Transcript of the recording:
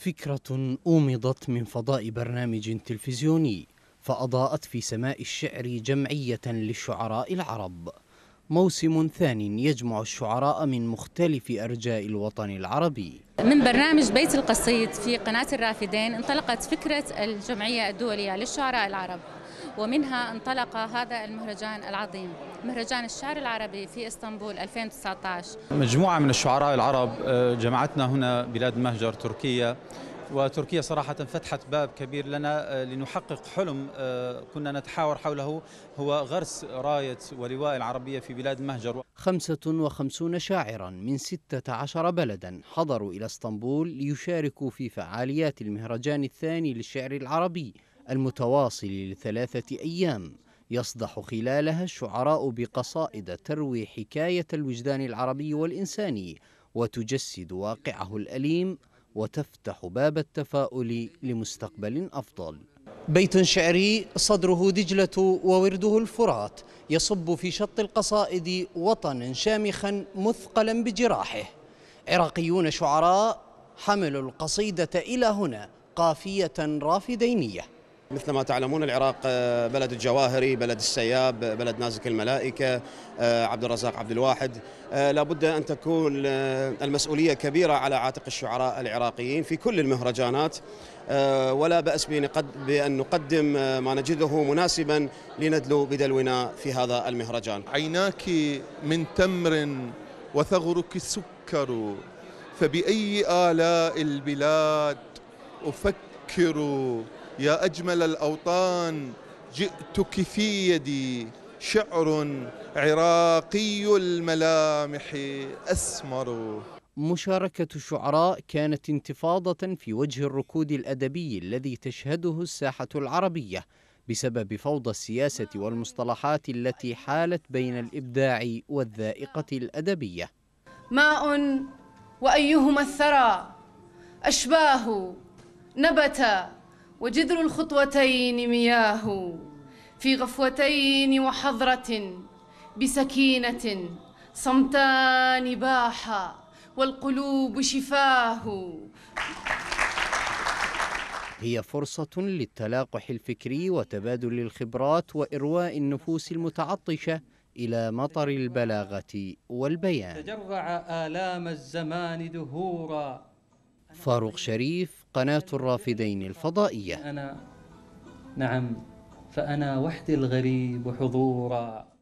فكرة أومضت من فضاء برنامج تلفزيوني فأضاءت في سماء الشعر جمعية للشعراء العرب موسم ثاني يجمع الشعراء من مختلف أرجاء الوطن العربي من برنامج بيت القصيد في قناة الرافدين انطلقت فكرة الجمعية الدولية للشعراء العرب ومنها انطلق هذا المهرجان العظيم مهرجان الشعر العربي في اسطنبول 2019 مجموعة من الشعراء العرب آه، جمعتنا هنا بلاد مهجر تركيا وتركيا صراحة فتحت باب كبير لنا آه، لنحقق حلم آه، كنا نتحاور حوله هو غرس راية ولواء العربية في بلاد مهجر 55 شاعرا من 16 بلدا حضروا إلى اسطنبول ليشاركوا في فعاليات المهرجان الثاني للشعر العربي المتواصل لثلاثة أيام يصدح خلالها الشعراء بقصائد تروي حكاية الوجدان العربي والإنساني وتجسد واقعه الأليم وتفتح باب التفاؤل لمستقبل أفضل بيت شعري صدره دجلة وورده الفرات يصب في شط القصائد وطنا شامخا مثقلا بجراحه عراقيون شعراء حملوا القصيدة إلى هنا قافية رافدينية مثل ما تعلمون العراق آه، بلد الجواهري بلد السياب آه، بلد نازك الملائكة آه، عبد الرزاق عبد الواحد لابد أن تكون المسؤولية كبيرة على عاتق الشعراء العراقيين في كل المهرجانات ولا بأس بأن نقدم ما نجده مناسبا لندلو بدلونا في هذا المهرجان عيناك من تمر وثغرك سكر فبأي آلاء البلاد أفكر يا أجمل الأوطان جئتك في يدي شعر عراقي الملامح أسمر مشاركة الشعراء كانت انتفاضة في وجه الركود الأدبي الذي تشهده الساحة العربية بسبب فوضى السياسة والمصطلحات التي حالت بين الإبداع والذائقة الأدبية ماء وأيهما الثرى أشباه نبت وجذر الخطوتين مياه في غفوتين وحضرة بسكينة صمتان باحا والقلوب شفاه هي فرصة للتلاقح الفكري وتبادل الخبرات وإرواء النفوس المتعطشة إلى مطر البلاغة والبيان تجرع آلام الزمان دهورا فاروق شريف قناة الرافدين الفضائية أنا نعم فأنا وحدي الغريب حضورا